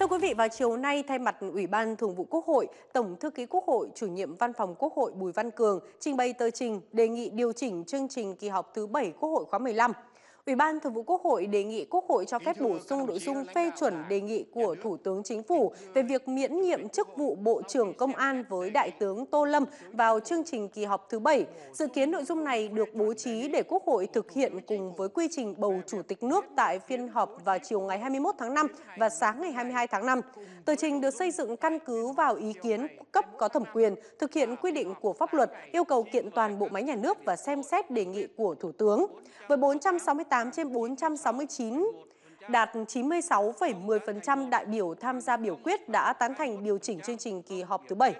Thưa quý vị, vào chiều nay thay mặt Ủy ban Thường vụ Quốc hội, Tổng thư ký Quốc hội, chủ nhiệm Văn phòng Quốc hội Bùi Văn Cường trình bày tờ trình đề nghị điều chỉnh chương trình kỳ họp thứ 7 Quốc hội khóa 15. Ủy ban Thường vụ Quốc hội đề nghị Quốc hội cho phép bổ sung nội dung phê chuẩn đề nghị của Thủ tướng Chính phủ về việc miễn nhiệm chức vụ Bộ trưởng Công an với Đại tướng Tô Lâm vào chương trình kỳ họp thứ 7. Dự kiến nội dung này được bố trí để Quốc hội thực hiện cùng với quy trình bầu Chủ tịch nước tại phiên họp vào chiều ngày 21 tháng 5 và sáng ngày 22 tháng 5. Tờ trình được xây dựng căn cứ vào ý kiến cấp có thẩm quyền, thực hiện quy định của pháp luật, yêu cầu kiện toàn bộ máy nhà nước và xem xét đề nghị của Thủ tướng. Với 468 48 trên 469, đạt 96,10% đại biểu tham gia biểu quyết đã tán thành điều chỉnh chương trình kỳ họp thứ 7.